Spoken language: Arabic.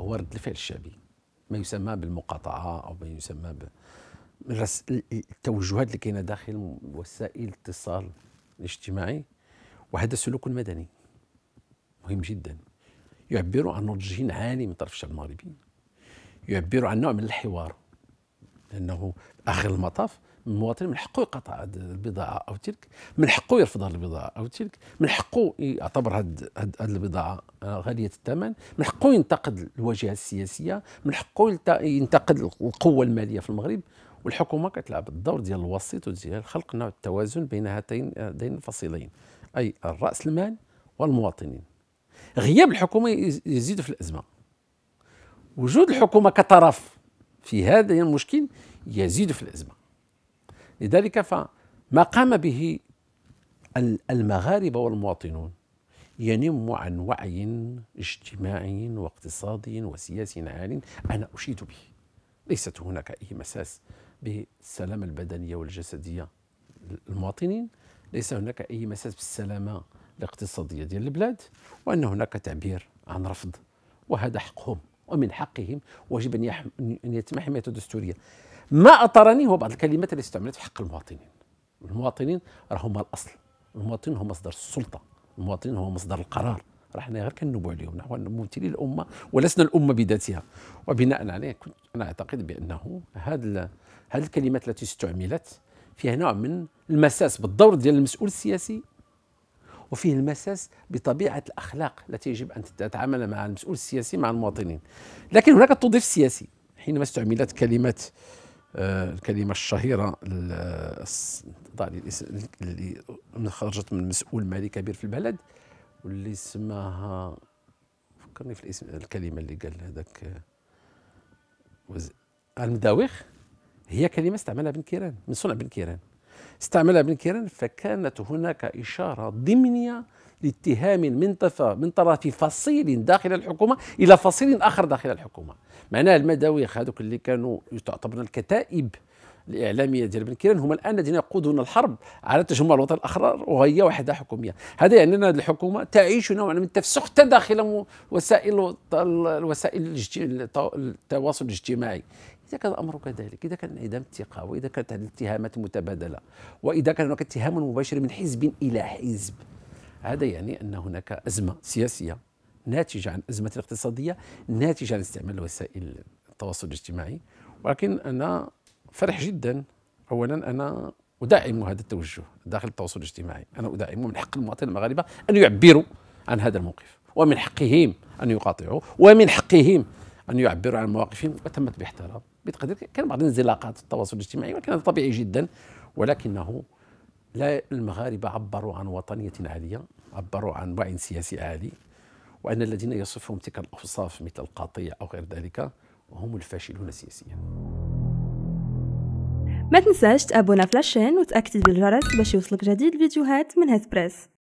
هو رد الفعل الشعبي ما يسمى بالمقاطعه او ما يسمى ب التوجهات اللي كاينه داخل وسائل الاتصال الاجتماعي وهذا السلوك المدني مهم جدا يعبر عن نضج عالي من طرف الشعب المغربي يعبر عن نوع من الحوار لانه اخر المطاف المواطن من حقه يقطع البضاعه او تلك من حقه يرفض هذه البضاعه او تلك من حقه يعتبر هذه البضاعه آه، غاليه الثمن من حقه ينتقد الواجهه السياسيه من حقه ينتقد القوه الماليه في المغرب والحكومه كتلعب الدور ديال الوسيط وديال خلق نوع التوازن بين هاتين هذين آه، الفصيلين اي راس المال والمواطنين غياب الحكومه يزيد في الازمه وجود الحكومه كطرف في هذا المشكل يزيد في الازمه لذلك فما قام به المغاربة والمواطنون ينم عن وعي اجتماعي واقتصادي وسياسي عال أنا أشيد به ليست هناك أي مساس بالسلامة البدنية والجسدية للمواطنين ليس هناك أي مساس بالسلامة الاقتصادية ديال البلاد وأن هناك تعبير عن رفض وهذا حقهم ومن حقهم وجب أن يتم حمايته دستوريا ما أطرني هو بعض الكلمات التي استعملت في حق المواطنين المواطنين راهما الأصل المواطنين هم مصدر السلطة المواطنين هم مصدر القرار راه حنا غير كنبوا عليهم نحن ممثلي الامه ولسنا الامه بذاتها وبناء عليه كنت انا اعتقد بانه هذا هذه الكلمات التي استعملت فيها نوع من المساس بالدور ديال المسؤول السياسي وفيه المساس بطبيعه الاخلاق التي يجب ان تتعامل مع المسؤول السياسي مع المواطنين لكن هناك التوظيف السياسي حينما استعملت كلمه آه الكلمه الشهيره اللي خرجت من مسؤول مالي كبير في البلد واللي اسمها فكرني في الاسم الكلمه اللي قال هذاك المداوخ هي كلمه استعملها بن كيران من صنع بن كيران استعملها ابن كيران فكانت هناك إشارة ضمنية لاتهام من من طرف فصيل داخل الحكومه الى فصيل اخر داخل الحكومه معناه المداويخ هذوك اللي كانوا يعتبرون الكتائب الاعلاميه ديال بن كيران هما الان الذين يقودون الحرب على تجمع الوطن الاحرار وهي وحده حكوميه هذا يعني ان هذه الحكومه تعيش نوعا من التفسخ حتى داخل وسائل الوسائل التواصل الاجتماعي اذا كان الامر كذلك اذا كان انعدام الثقه واذا كانت الاتهامات متبادله واذا كان هناك اتهام مباشر من حزب الى حزب هذا يعني ان هناك ازمه سياسيه ناتجه عن ازمه اقتصاديه ناتجه عن استعمال وسائل التواصل الاجتماعي ولكن انا فرح جدا اولا انا ادعم هذا التوجه داخل التواصل الاجتماعي انا ادعمه من حق المواطن المغاربه ان يعبروا عن هذا الموقف ومن حقهم ان يقاطعوا ومن حقهم أن يعبروا عن مواقفهم وتمت باحترام بتقدير كان بعض الانزلاقات في التواصل الاجتماعي وكان طبيعي جدا ولكنه لا المغاربة عبروا عن وطنية عالية عبروا عن وعي سياسي عالي وأن الذين يصفهم تلك الأوصاف مثل القاطيع أو غير ذلك هم الفاشلون سياسيا ما تنساش تابونا فلاشين وتأكد بالجرس باش يوصلك جديد الفيديوهات من هاد بريس